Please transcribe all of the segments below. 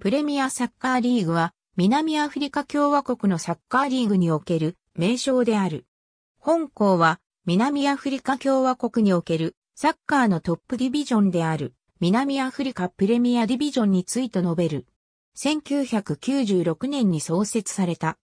プレミアサッカーリーグは、南アフリカ共和国のサッカーリーグにおける名称である。本校は、南アフリカ共和国におけるサッカーのトップディビジョンである、南アフリカプレミアディビジョンについて述べる。1996年に創設された。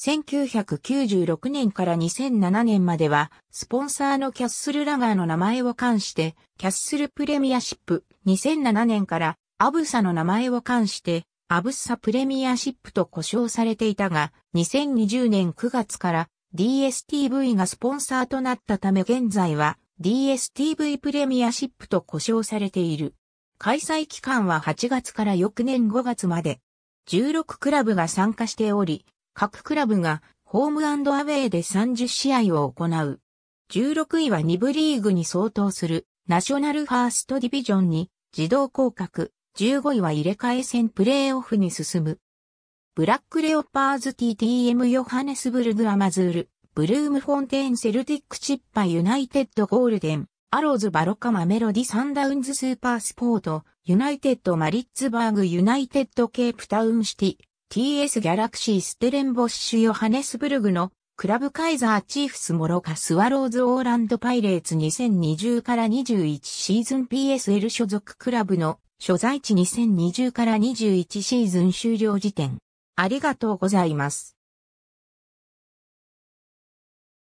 1996年から2007年までは、スポンサーのキャッスルラガーの名前を冠して、キャッスルプレミアシップ、2007年からアブサの名前を冠して、アブッサプレミアシップと呼称されていたが、2020年9月から DSTV がスポンサーとなったため現在は DSTV プレミアシップと呼称されている。開催期間は8月から翌年5月まで。16クラブが参加しており、各クラブがホームアウェイで30試合を行う。16位は2部リーグに相当するナショナルファーストディビジョンに自動降格、15位は入れ替え戦プレーオフに進む。ブラックレオパーズ TTM ヨハネスブルグアマズール、ブルームフォンテーンセルティックチッパユナイテッドゴールデン、アローズバロカマメロディサンダウンズスーパースポート、ユナイテッドマリッツバーグユナイテッドケープタウンシティ、TS ギャラクシーステレンボッシュヨハネスブルグのクラブカイザーチーフスモロカスワローズオーランドパイレーツ2020から21シーズン PSL 所属クラブの所在地2020から21シーズン終了時点。ありがとうございます。